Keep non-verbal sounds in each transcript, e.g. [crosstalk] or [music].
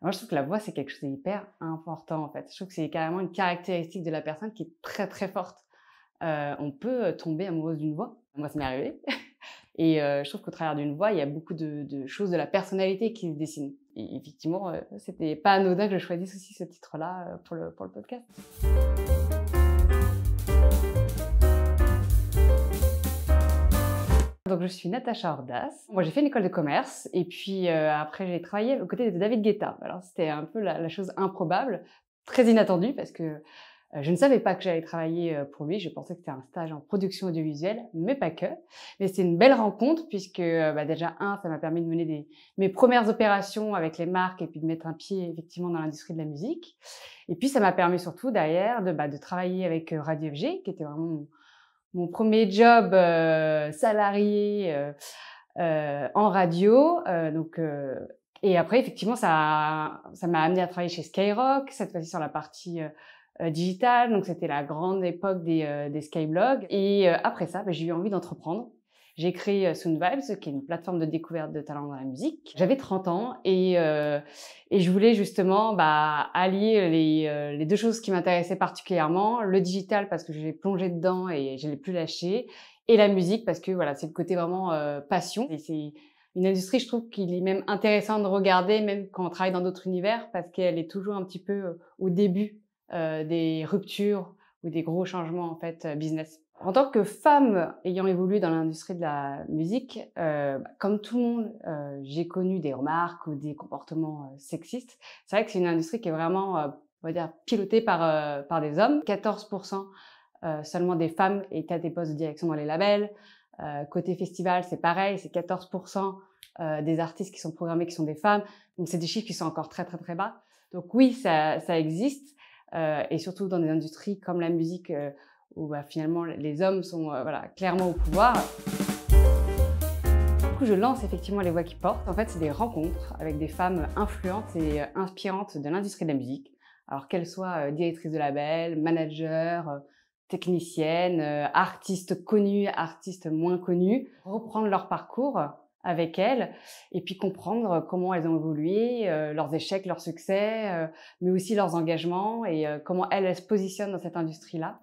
Moi, je trouve que la voix, c'est quelque chose d'hyper important, en fait. Je trouve que c'est carrément une caractéristique de la personne qui est très, très forte. Euh, on peut euh, tomber amoureuse d'une voix. Moi, ça m'est arrivé. [laughs] Et euh, je trouve qu'au travers d'une voix, il y a beaucoup de, choses de la personnalité qui se dessinent. Et effectivement, ce c'était pas anodin que je choisisse aussi ce titre-là pour le, pour le podcast. je suis Natacha Ordas. Moi, j'ai fait une école de commerce et puis euh, après, j'ai travaillé aux côtés de David Guetta. Alors, c'était un peu la, chose improbable, très inattendue parce que euh, je ne savais pas que j'allais travailler euh, pour lui. Je pensais que c'était un stage en production audiovisuelle, mais pas que. Mais c'est une belle rencontre puisque bah, déjà, un, ça m'a permis de mener des, mes premières opérations avec les marques et puis de mettre un pied effectivement dans l'industrie de la musique. Et puis, ça m'a permis surtout derrière de, bah, de travailler avec Radio FG, qui était vraiment mon premier job euh, salarié euh, euh, en radio. donc, et après, effectivement, ça m'a amené à travailler chez Skyrock, cette fois-ci sur la partie digitale. Donc, c'était la grande époque des, des Skyblogs. Et après ça, bah, j'ai eu envie d'entreprendre. J'ai créé euh, Soon Vibes, qui est une plateforme de découverte de talents dans la musique. J'avais 30 ans et, euh, et je voulais justement bah, allier les, euh, les deux choses qui m'intéressaient particulièrement, le digital parce que j'ai plongé dedans et je l'ai plus lâché, et la musique parce que voilà, c'est le côté vraiment euh, passion. Et c'est une industrie, je trouve qu'il est même intéressant de regarder, même quand on travaille dans d'autres univers, parce qu'elle est toujours un petit peu au début des ruptures ou des gros changements en fait business. En tant que femme ayant évolué dans l'industrie de la musique, euh, bah, comme tout le monde, euh, j'ai connu des remarques ou des comportements euh, sexistes. C'est vrai que c'est une industrie qui est vraiment, on va dire, pilotée par, par des hommes. 14% seulement des femmes étaient à des postes de direction dans les labels. côté festival, c'est pareil, c'est 14% des artistes qui sont programmés qui sont des femmes. Donc c'est des chiffres qui sont encore très très très bas. Donc oui, ça, ça existe. et surtout dans des industries comme la musique où bah, finalement les hommes sont euh, voilà, clairement au pouvoir. Du coup, je lance effectivement Les Voix qui portent. En fait, c'est des rencontres avec des femmes influentes et euh, inspirantes de l'industrie de la musique. Alors qu'elles soient euh, directrices de label, managers, techniciennes, artistes connus, artistes moins connus. reprendre leur parcours avec elles et puis comprendre comment elles ont évolué, leurs échecs, leurs succès, mais aussi leurs engagements et comment elles, se positionnent dans cette industrie-là.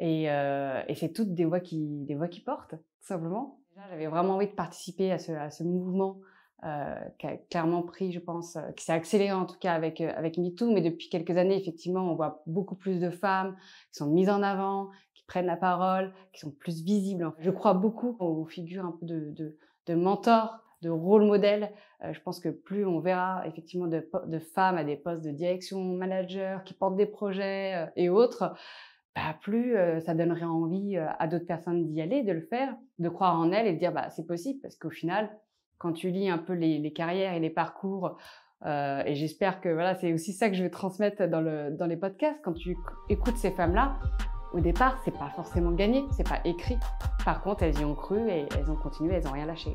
Et, euh, et c'est toutes des voix qui, des voix qui portent, tout simplement. J'avais vraiment envie de participer à ce, à ce mouvement euh, qui a clairement pris, je pense, euh, qui s'est accéléré en tout cas avec, avec MeToo, mais depuis quelques années, effectivement, on voit beaucoup plus de femmes qui sont mises en avant, qui prennent la parole, qui sont plus visibles. Je crois beaucoup aux figures un peu de, mentors de rôle modèle. je pense que plus on verra effectivement de, femmes à des postes de direction, manager, qui portent des projets et autres, pas bah, plus euh, ça donnerait envie euh, à d'autres personnes d'y aller, de le faire, de croire en elles et de dire bah c'est possible parce qu'au final, quand tu lis un peu les, carrières et les parcours, euh, et j'espère que voilà c'est aussi ça que je vais transmettre dans, le, dans les podcasts, quand tu écoutes ces femmes-là, au départ c'est pas forcément gagné, c'est pas écrit. Par contre, elles y ont cru et elles ont continué, elles n'ont rien lâché.